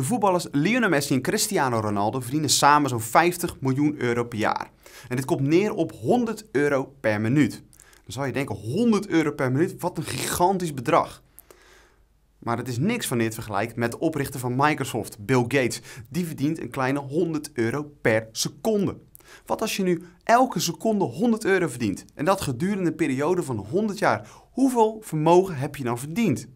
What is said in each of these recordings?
De voetballers Lionel Messi en Cristiano Ronaldo verdienen samen zo'n 50 miljoen euro per jaar. En dit komt neer op 100 euro per minuut. Dan zou je denken, 100 euro per minuut, wat een gigantisch bedrag. Maar het is niks van dit vergelijk met de oprichter van Microsoft, Bill Gates. Die verdient een kleine 100 euro per seconde. Wat als je nu elke seconde 100 euro verdient en dat gedurende een periode van 100 jaar? Hoeveel vermogen heb je dan verdiend?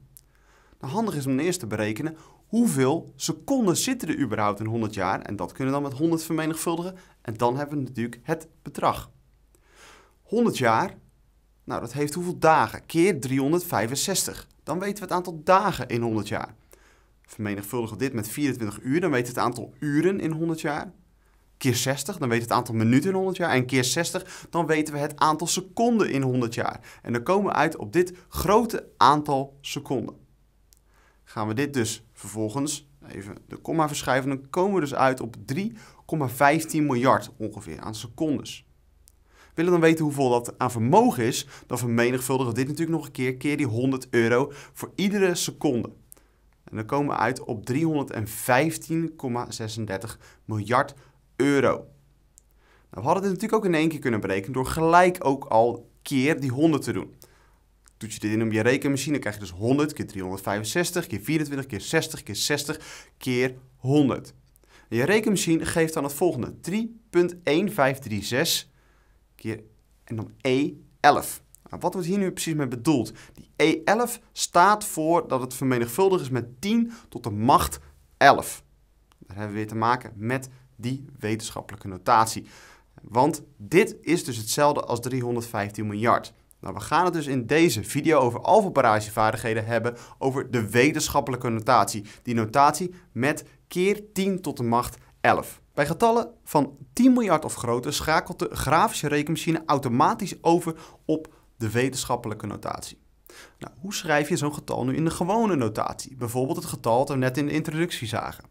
Nou, handig is om eerst te berekenen hoeveel seconden zitten er überhaupt in 100 jaar? En dat kunnen we dan met 100 vermenigvuldigen. En dan hebben we natuurlijk het bedrag. 100 jaar, nou dat heeft hoeveel dagen? Keer 365. Dan weten we het aantal dagen in 100 jaar. Vermenigvuldigen we dit met 24 uur, dan weten we het aantal uren in 100 jaar. Keer 60, dan weten we het aantal minuten in 100 jaar. En keer 60, dan weten we het aantal seconden in 100 jaar. En dan komen we uit op dit grote aantal seconden gaan we dit dus vervolgens even de komma verschuiven. Dan komen we dus uit op 3,15 miljard ongeveer aan secondes. We willen dan weten hoeveel dat aan vermogen is, dan vermenigvuldigen we dit natuurlijk nog een keer, keer die 100 euro voor iedere seconde. En dan komen we uit op 315,36 miljard euro. Nou, we hadden dit natuurlijk ook in één keer kunnen berekenen door gelijk ook al keer die 100 te doen je dit in op je rekenmachine, krijg je dus 100 keer 365 keer 24 keer 60 keer 60 keer 100. je rekenmachine geeft dan het volgende: 3.1536 keer en dan E11. Nou, wat wordt hier nu precies mee bedoeld? Die E11 staat voor dat het vermenigvuldigd is met 10 tot de macht 11. Daar hebben we weer te maken met die wetenschappelijke notatie. Want dit is dus hetzelfde als 315 miljard. Nou, we gaan het dus in deze video over alfabaragevaardigheden hebben over de wetenschappelijke notatie. Die notatie met keer 10 tot de macht 11. Bij getallen van 10 miljard of groter schakelt de grafische rekenmachine automatisch over op de wetenschappelijke notatie. Nou, hoe schrijf je zo'n getal nu in de gewone notatie? Bijvoorbeeld het getal dat we net in de introductie zagen.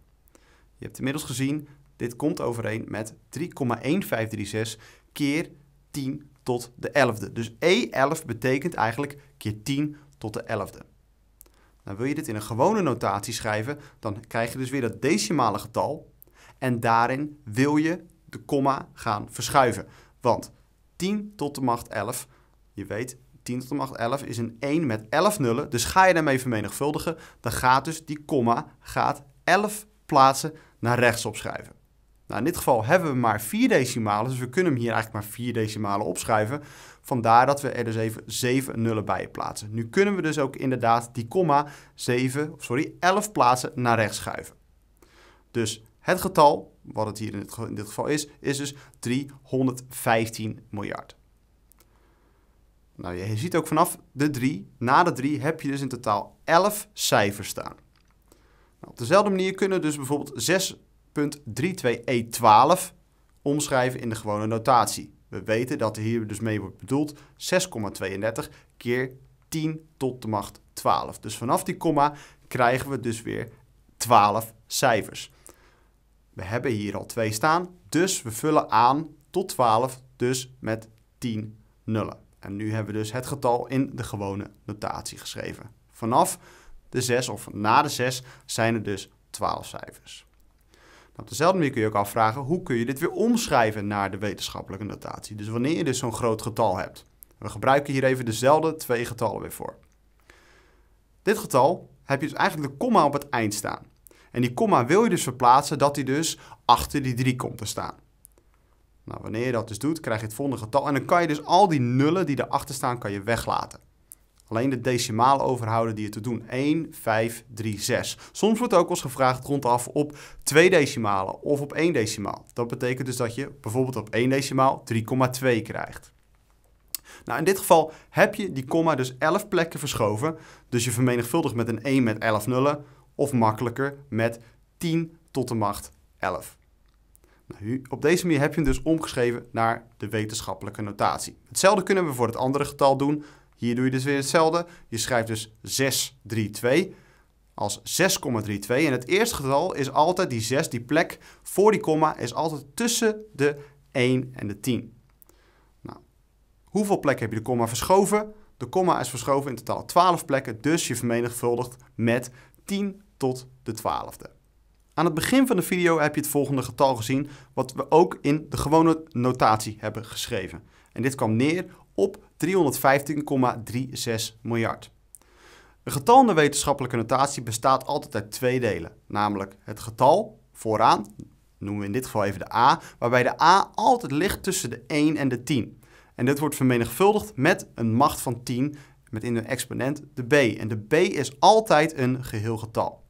Je hebt inmiddels gezien, dit komt overeen met 3,1536 keer 10 tot de 11e. Dus E11 betekent eigenlijk keer 10 tot de 11e. Dan nou, wil je dit in een gewone notatie schrijven, dan krijg je dus weer dat decimale getal. En daarin wil je de komma gaan verschuiven. Want 10 tot de macht 11, je weet, 10 tot de macht 11 is een 1 met 11 nullen. Dus ga je daarmee vermenigvuldigen, dan gaat dus die komma 11 plaatsen naar rechts opschrijven. Nou, in dit geval hebben we maar 4 decimalen, dus we kunnen hem hier eigenlijk maar 4 decimalen opschrijven. Vandaar dat we er dus even 7 nullen bij plaatsen. Nu kunnen we dus ook inderdaad die komma 7, sorry, 11 plaatsen naar rechts schuiven. Dus het getal, wat het hier in, dit geval is, is dus 315 miljard. Nou, je ziet ook vanaf de 3, na de 3 heb je dus in totaal 11 cijfers staan. Nou, op dezelfde manier kunnen dus bijvoorbeeld 6 32 e 12 omschrijven in de gewone notatie. We weten dat er hier dus mee wordt bedoeld 6,32 keer 10 tot de macht 12. Dus vanaf die komma krijgen we dus weer 12 cijfers. We hebben hier al 2 staan, dus we vullen aan tot 12, dus met 10 nullen. En nu hebben we dus het getal in de gewone notatie geschreven. Vanaf de 6 of na de 6 zijn er dus 12 cijfers op dezelfde manier kun je ook afvragen hoe kun je dit weer omschrijven naar de wetenschappelijke notatie. Dus wanneer je dus zo'n groot getal hebt. We gebruiken hier even dezelfde twee getallen weer voor. Dit getal heb je dus eigenlijk de komma op het eind staan. En die komma wil je dus verplaatsen dat die dus achter die 3 komt te staan. Nou, wanneer je dat dus doet, krijg je het volgende getal. En dan kan je dus al die nullen die erachter staan, kan je weglaten alleen de decimalen overhouden die je te doen. 1, 5, 3, 6. Soms wordt ook wel eens gevraagd rondaf op 2 decimalen of op 1 decimaal. Dat betekent dus dat je bijvoorbeeld op 1 decimaal 3,2 krijgt. Nou, in dit geval heb je die komma dus 11 plekken verschoven. Dus je vermenigvuldigt met een 1 met 11 nullen of makkelijker met 10 tot de macht 11. Nou, op deze manier heb je hem dus omgeschreven naar de wetenschappelijke notatie. Hetzelfde kunnen we voor het andere getal doen. Hier doe je dus weer hetzelfde. Je schrijft dus 632 als 6,32. En het eerste getal is altijd die 6, die plek voor die komma is altijd tussen de 1 en de 10. Nou, hoeveel plekken heb je de komma verschoven? De komma is verschoven in totaal 12 plekken, dus je vermenigvuldigt met 10 tot de 12e. Aan het begin van de video heb je het volgende getal gezien, wat we ook in de gewone notatie hebben geschreven. En dit kwam neer op 315,36 miljard. Een getal de wetenschappelijke notatie bestaat altijd uit twee delen, namelijk het getal vooraan, noemen we in dit geval even de a, waarbij de a altijd ligt tussen de 1 en de 10. En dit wordt vermenigvuldigd met een macht van 10, met in de exponent de b. En de b is altijd een geheel getal.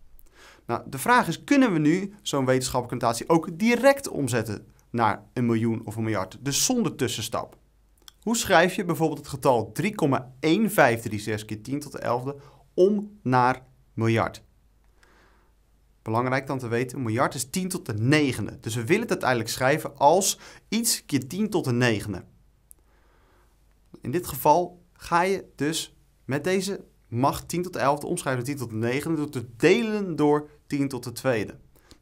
Nou, de vraag is, kunnen we nu zo'n wetenschappelijke notatie ook direct omzetten naar een miljoen of een miljard? Dus zonder tussenstap. Hoe schrijf je bijvoorbeeld het getal 3,1536 keer 10 tot de 11e om naar miljard? Belangrijk dan te weten, een miljard is 10 tot de 9e. Dus we willen het uiteindelijk schrijven als iets keer 10 tot de 9e. In dit geval ga je dus met deze macht 10 tot de 11e omschrijven naar 10 tot de 9e door te delen door 10 tot de 2e.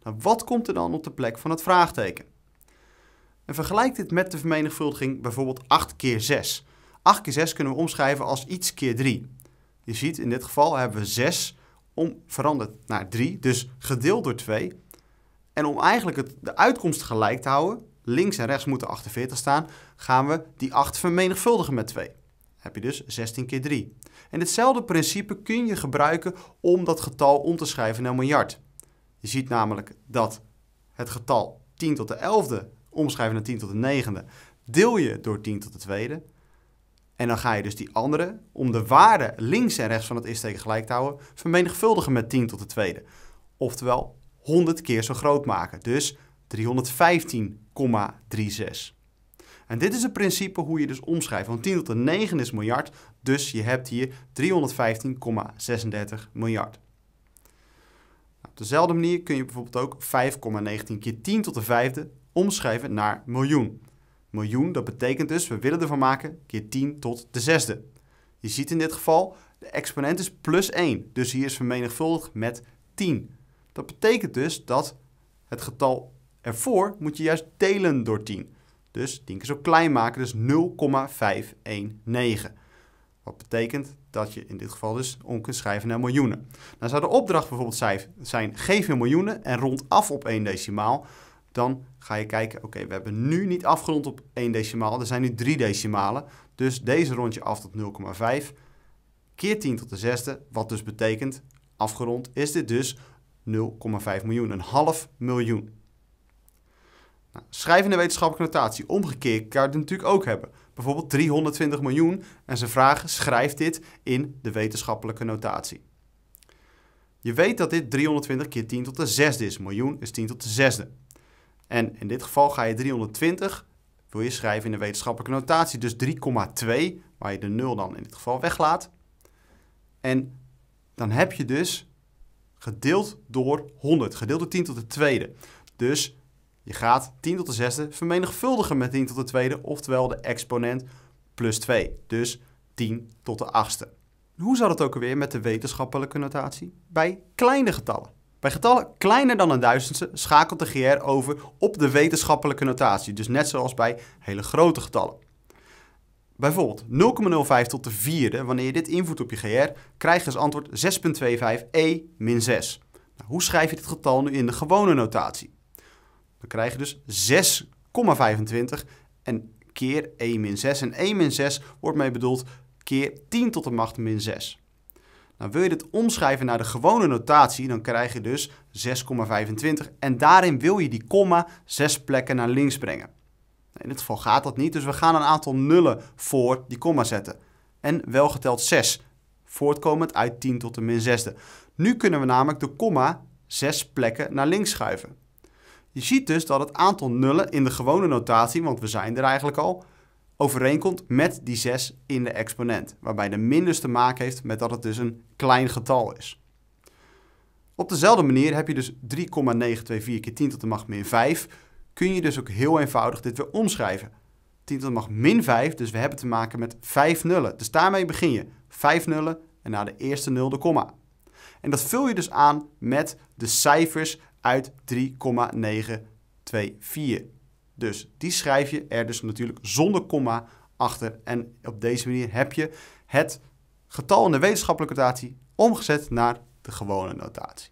Nou, wat komt er dan op de plek van het vraagteken? En vergelijk dit met de vermenigvuldiging bijvoorbeeld 8 keer 6. 8 keer 6 kunnen we omschrijven als iets keer 3. Je ziet, in dit geval hebben we 6 om, veranderd naar 3, dus gedeeld door 2. En om eigenlijk het, de uitkomst gelijk te houden, links en rechts moeten 48 staan, gaan we die 8 vermenigvuldigen met 2. heb je dus 16 keer 3. En hetzelfde principe kun je gebruiken om dat getal om te schrijven naar miljard. Je ziet namelijk dat het getal 10 tot de 11e omschrijven naar 10 tot de 9e deel je door 10 tot de tweede. En dan ga je dus die andere, om de waarde links en rechts van het is-teken gelijk te houden, vermenigvuldigen met 10 tot de tweede. Oftewel 100 keer zo groot maken. Dus 315,36. En dit is het principe hoe je dus omschrijft. Want 10 tot de 9 is miljard, dus je hebt hier 315,36 miljard. Nou, op dezelfde manier kun je bijvoorbeeld ook 5,19 keer 10 tot de vijfde omschrijven naar miljoen. Miljoen, dat betekent dus we willen ervan maken keer 10 tot de zesde. Je ziet in dit geval, de exponent is plus 1, dus hier is vermenigvuldigd met 10. Dat betekent dus dat het getal ervoor moet je juist delen door 10. Dus 10 keer zo klein maken, dus 0,519. Wat betekent dat je in dit geval dus om kunt schrijven naar miljoenen. Dan nou zou de opdracht bijvoorbeeld zijn, geef je miljoenen en rond af op 1 decimaal. Dan ga je kijken, oké, we hebben nu niet afgerond op 1 decimaal, er zijn nu 3 decimalen. Dus deze rond je af tot 0,5 keer 10 tot de zesde, wat dus betekent, afgerond is dit dus 0,5 miljoen, een half miljoen. Nou, de wetenschappelijke notatie, omgekeerd kan je het natuurlijk ook hebben. Bijvoorbeeld 320 miljoen en ze vragen, schrijf dit in de wetenschappelijke notatie. Je weet dat dit 320 keer 10 tot de zesde is. Miljoen is 10 tot de zesde. En in dit geval ga je 320, wil je schrijven in de wetenschappelijke notatie, dus 3,2, waar je de 0 dan in dit geval weglaat. En dan heb je dus gedeeld door 100, gedeeld door 10 tot de tweede. Dus je gaat 10 tot de zesde vermenigvuldigen met 10 tot de tweede, oftewel de exponent plus 2, dus 10 tot de achtste. Hoe zat het ook alweer met de wetenschappelijke notatie bij kleine getallen? Bij getallen kleiner dan een duizendste schakelt de GR over op de wetenschappelijke notatie, dus net zoals bij hele grote getallen. Bijvoorbeeld 0,05 tot de vierde, wanneer je dit invoert op je GR, krijg je als antwoord 6,25 e 6. Nou, hoe schrijf je dit getal nu in de gewone notatie? Dan krijg je dus 6,25 en keer e 6. En e 6 wordt mee bedoeld keer 10 tot de macht min 6. Nou, wil je dit omschrijven naar de gewone notatie, dan krijg je dus 6,25 en daarin wil je die komma 6 plekken naar links brengen. In dit geval gaat dat niet, dus we gaan een aantal nullen voor die komma zetten. En wel geteld 6, voortkomend uit 10 tot de min 6. Nu kunnen we namelijk de komma 6 plekken naar links schuiven. Je ziet dus dat het aantal nullen in de gewone notatie, want we zijn er eigenlijk al, overeenkomt met die 6 in de exponent, waarbij de minus te maken heeft met dat het dus een klein getal is. Op dezelfde manier heb je dus 3,924 keer 10 tot de macht min 5, kun je dus ook heel eenvoudig dit weer omschrijven. 10 tot de macht min 5, dus we hebben te maken met 5 nullen. Dus daarmee begin je 5 nullen en na de eerste nul de komma. En dat vul je dus aan met de cijfers uit 3,924. Dus die schrijf je er dus natuurlijk zonder komma achter. En op deze manier heb je het getal in de wetenschappelijke notatie omgezet naar de gewone notatie.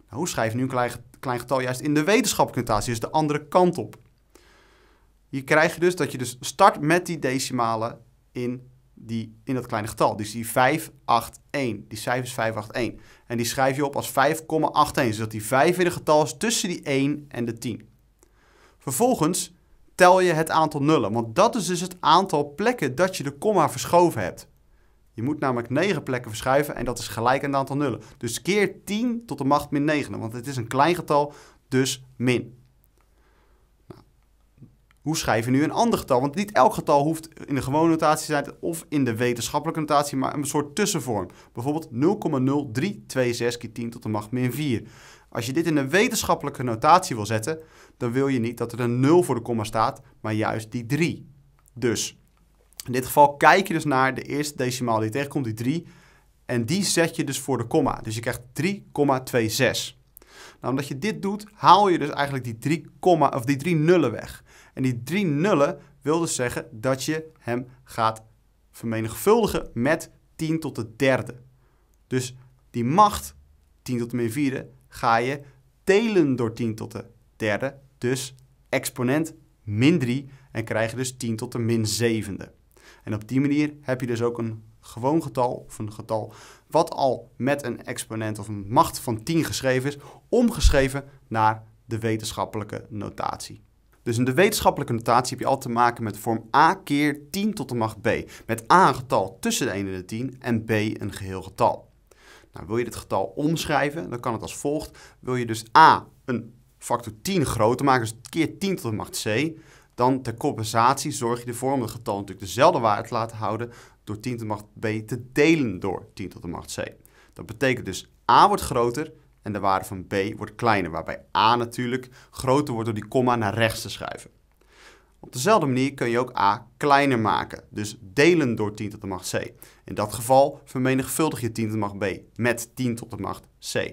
Nou, hoe schrijf je nu een klein, klein getal juist in de wetenschappelijke notatie, dus de andere kant op? Hier krijg je dus dat je dus start met die decimalen in, die, in dat kleine getal. Dus die 581, die cijfers 581. En die schrijf je op als 5,81, zodat die 5 in het getal is tussen die 1 en de 10. Vervolgens tel je het aantal nullen, want dat is dus het aantal plekken dat je de komma verschoven hebt. Je moet namelijk 9 plekken verschuiven en dat is gelijk aan het aantal nullen. Dus keer 10 tot de macht min 9, want het is een klein getal, dus min. Nou, hoe schrijf je nu een ander getal? Want niet elk getal hoeft in de gewone notatie te zijn of in de wetenschappelijke notatie, maar een soort tussenvorm. Bijvoorbeeld 0,0326 keer 10 tot de macht min 4. Als je dit in de wetenschappelijke notatie wil zetten, dan wil je niet dat er een 0 voor de komma staat, maar juist die 3. Dus in dit geval kijk je dus naar de eerste decimaal die tegenkomt, die 3. En die zet je dus voor de komma. Dus je krijgt 3,26. Nou, omdat je dit doet, haal je dus eigenlijk die 3, of die 3 nullen weg. En die 3 nullen wil dus zeggen dat je hem gaat vermenigvuldigen met 10 tot de derde. Dus die macht, 10 tot de min vierde, ga je telen door 10 tot de derde. Dus exponent min 3 en krijg je dus 10 tot de min zevende. En op die manier heb je dus ook een gewoon getal of een getal wat al met een exponent of een macht van 10 geschreven is, omgeschreven naar de wetenschappelijke notatie. Dus in de wetenschappelijke notatie heb je al te maken met de vorm a keer 10 tot de macht b. Met a een getal tussen de 1 en de 10 en b een geheel getal. Nou, wil je dit getal omschrijven, dan kan het als volgt. Wil je dus a een factor 10 groter maken, dus keer 10 tot de macht C, dan ter compensatie zorg je ervoor om het getal natuurlijk dezelfde waarde te laten houden door 10 tot de macht B te delen door 10 tot de macht C. Dat betekent dus A wordt groter en de waarde van B wordt kleiner, waarbij A natuurlijk groter wordt door die komma naar rechts te schuiven. Op dezelfde manier kun je ook a kleiner maken, dus delen door 10 tot de macht c. In dat geval vermenigvuldig je 10 tot de macht b met 10 tot de macht c.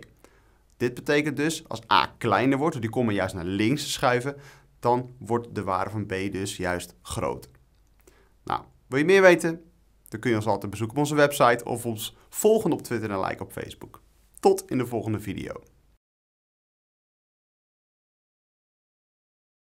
Dit betekent dus als A kleiner wordt, die komen juist naar links schuiven, dan wordt de waarde van B dus juist groter. Nou, wil je meer weten? Dan kun je ons altijd bezoeken op onze website of ons volgen op Twitter en like op Facebook. Tot in de volgende video.